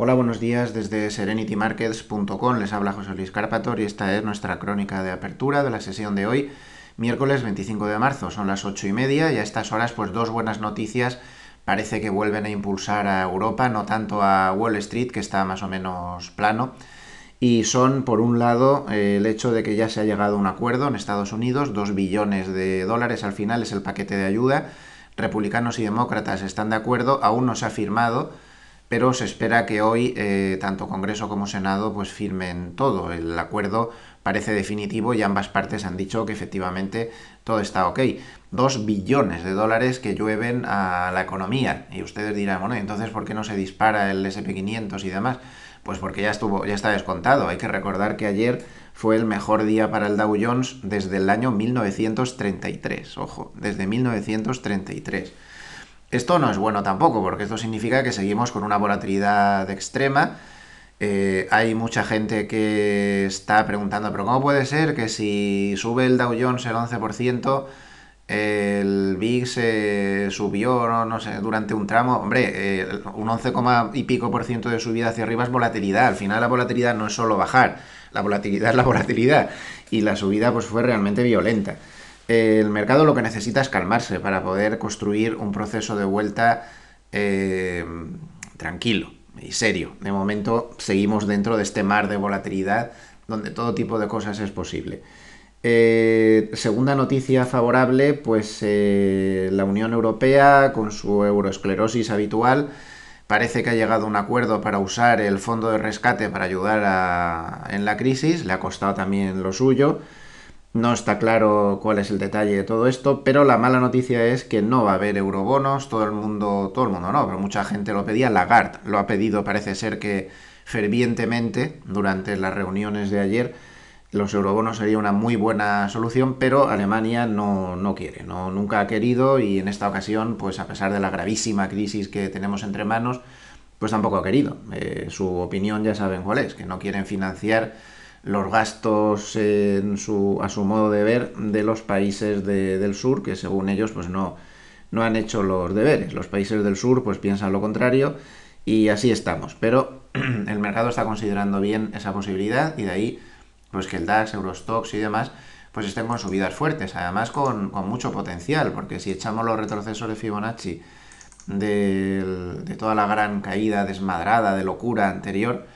Hola, buenos días desde serenitymarkets.com. Les habla José Luis Carpator y esta es nuestra crónica de apertura de la sesión de hoy, miércoles 25 de marzo. Son las ocho y media y a estas horas, pues dos buenas noticias. Parece que vuelven a impulsar a Europa, no tanto a Wall Street, que está más o menos plano. Y son, por un lado, eh, el hecho de que ya se ha llegado a un acuerdo en Estados Unidos, 2 billones de dólares al final es el paquete de ayuda. Republicanos y demócratas están de acuerdo, aún no se ha firmado pero se espera que hoy eh, tanto Congreso como Senado pues firmen todo. El acuerdo parece definitivo y ambas partes han dicho que efectivamente todo está ok. Dos billones de dólares que llueven a la economía. Y ustedes dirán, bueno, entonces ¿por qué no se dispara el SP500 y demás? Pues porque ya estuvo, ya está descontado. Hay que recordar que ayer fue el mejor día para el Dow Jones desde el año 1933. Ojo, desde 1933. Esto no es bueno tampoco, porque esto significa que seguimos con una volatilidad extrema. Eh, hay mucha gente que está preguntando, pero ¿cómo puede ser que si sube el Dow Jones el 11%, el VIX se subió, no, no, sé, durante un tramo? Hombre, eh, un 11, y pico por ciento de subida hacia arriba es volatilidad. Al final la volatilidad no es solo bajar, la volatilidad es la volatilidad. Y la subida pues fue realmente violenta el mercado lo que necesita es calmarse para poder construir un proceso de vuelta eh, tranquilo y serio. De momento seguimos dentro de este mar de volatilidad donde todo tipo de cosas es posible. Eh, segunda noticia favorable, pues eh, la Unión Europea, con su euroesclerosis habitual, parece que ha llegado a un acuerdo para usar el fondo de rescate para ayudar en la crisis, le ha costado también lo suyo. No está claro cuál es el detalle de todo esto, pero la mala noticia es que no va a haber eurobonos, todo el mundo, todo el mundo no, pero mucha gente lo pedía, Lagarde lo ha pedido, parece ser que fervientemente durante las reuniones de ayer, los eurobonos sería una muy buena solución, pero Alemania no, quiere, no, nunca ha querido y en esta ocasión, pues a pesar de la gravísima crisis que tenemos entre manos, pues tampoco ha querido. Eh, su opinión ya saben cuál es, que no quieren financiar los gastos en su, a su modo de ver de los países del sur, que según ellos pues no, no han hecho los deberes. Los países del sur pues piensan lo contrario y así estamos. Pero el mercado está considerando bien esa posibilidad y de ahí pues que el DAX, Eurostox y demás pues estén con subidas fuertes, además con, mucho potencial, porque si echamos los retrocesos de Fibonacci de toda la gran caída desmadrada de locura anterior,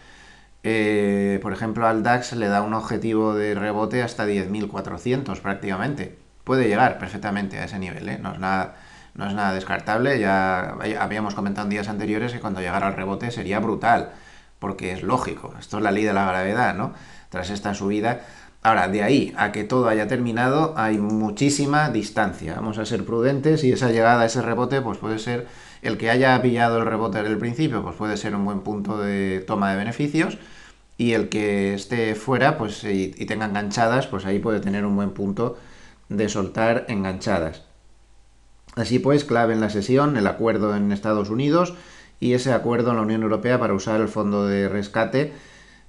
eh, por ejemplo, al DAX le da un objetivo de rebote hasta 10.400 prácticamente. Puede llegar perfectamente a ese nivel, ¿eh? no, es nada, no es nada descartable. Ya habíamos comentado en días anteriores que cuando llegara al rebote sería brutal, porque es lógico. Esto es la ley de la gravedad, ¿no? Tras esta subida. Ahora, de ahí a que todo haya terminado, hay muchísima distancia. Vamos a ser prudentes y esa llegada, a ese rebote, pues puede ser el que haya pillado el rebote desde el principio, pues puede ser un buen punto de toma de beneficios. Y el que esté fuera, pues y, tenga enganchadas, pues ahí puede tener un buen punto de soltar enganchadas. Así pues, clave en la sesión el acuerdo en Estados Unidos y ese acuerdo en la Unión Europea para usar el fondo de rescate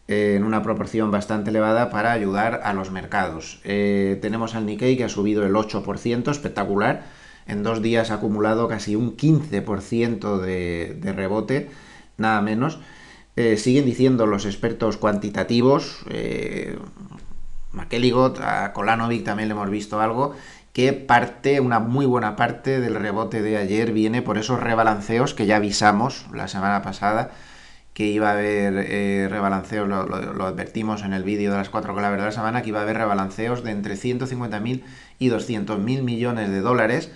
eh, en una proporción bastante elevada para ayudar a los mercados. Eh, tenemos al Nikkei que ha subido el 8%, espectacular en dos días ha acumulado casi un 15% de, rebote, nada menos. Eh, siguen diciendo los expertos cuantitativos, eh, a Kolanovic también le hemos visto algo, que parte, una muy buena parte del rebote de ayer viene por esos rebalanceos que ya avisamos la semana pasada que iba a haber eh, rebalanceos, lo, advertimos en el vídeo de las cuatro claves de la semana, que iba a haber rebalanceos de entre 150.000 y 200.000 millones de dólares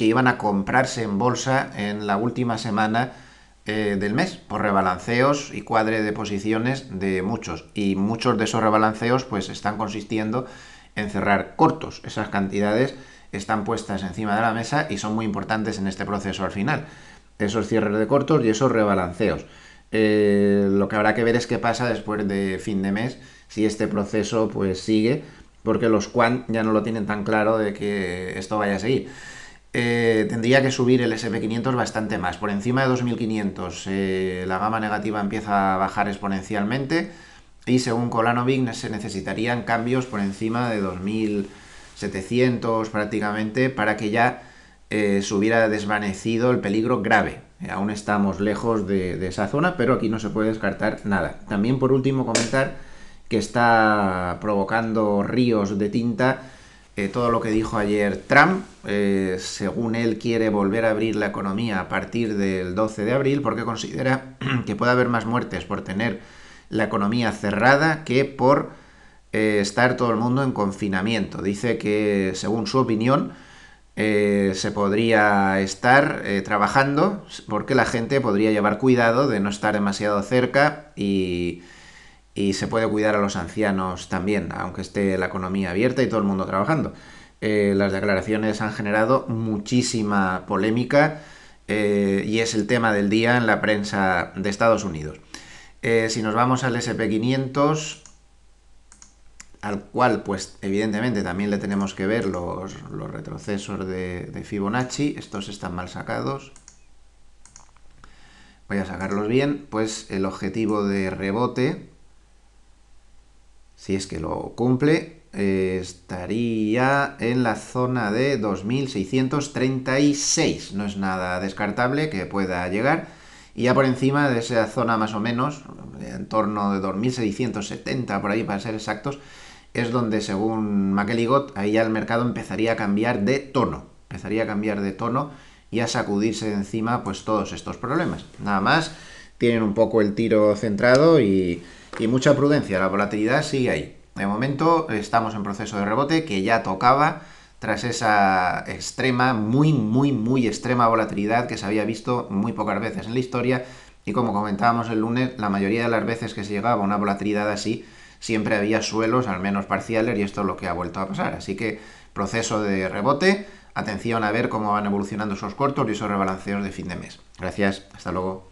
que iban a comprarse en bolsa en la última semana eh, del mes, por rebalanceos y cuadre de posiciones de muchos. Y muchos de esos rebalanceos pues están consistiendo en cerrar cortos. Esas cantidades están puestas encima de la mesa y son muy importantes en este proceso al final. Esos cierres de cortos y esos rebalanceos. Eh, lo que habrá que ver es qué pasa después de fin de mes, si este proceso pues sigue, porque los quant ya no lo tienen tan claro de que esto vaya a seguir. Eh, tendría que subir el SP500 bastante más. Por encima de 2500 eh, la gama negativa empieza a bajar exponencialmente y según Colanovic se necesitarían cambios por encima de 2700 prácticamente para que ya eh, se hubiera desvanecido el peligro grave. aún estamos lejos de esa zona, pero aquí no se puede descartar nada. También por último comentar que está provocando ríos de tinta eh, todo lo que dijo ayer Trump. Eh, según él, quiere volver a abrir la economía a partir del 12 de abril porque considera que puede haber más muertes por tener la economía cerrada que por eh, estar todo el mundo en confinamiento. Dice que, según su opinión, se podría estar trabajando porque la gente podría llevar cuidado de no estar demasiado cerca y y se puede cuidar a los ancianos también, aunque esté la economía abierta y todo el mundo trabajando. Eh, las declaraciones han generado muchísima polémica eh, y es el tema del día en la prensa de Estados Unidos. Eh, si nos vamos al SP500, al cual pues evidentemente también le tenemos que ver los, retrocesos de Fibonacci, estos están mal sacados, voy a sacarlos bien, pues el objetivo de rebote si es que lo cumple, eh, estaría en la zona de 2636. No es nada descartable que pueda llegar. Y ya por encima de esa zona más o menos, en torno de 2670 por ahí para ser exactos, es donde según McEligot, ahí ya el mercado empezaría a cambiar de tono. Empezaría a cambiar de tono y a sacudirse de encima pues todos estos problemas. Nada más, tienen un poco el tiro centrado y y mucha prudencia, la volatilidad sigue ahí. De momento estamos en proceso de rebote que ya tocaba tras esa extrema, muy, muy, muy extrema volatilidad que se había visto muy pocas veces en la historia. Y como comentábamos el lunes, la mayoría de las veces que se llegaba a una volatilidad así, siempre había suelos, al menos parciales, y esto es lo que ha vuelto a pasar. Así que proceso de rebote, atención a ver cómo van evolucionando esos cortos y esos rebalanceos de fin de mes. Gracias, hasta luego.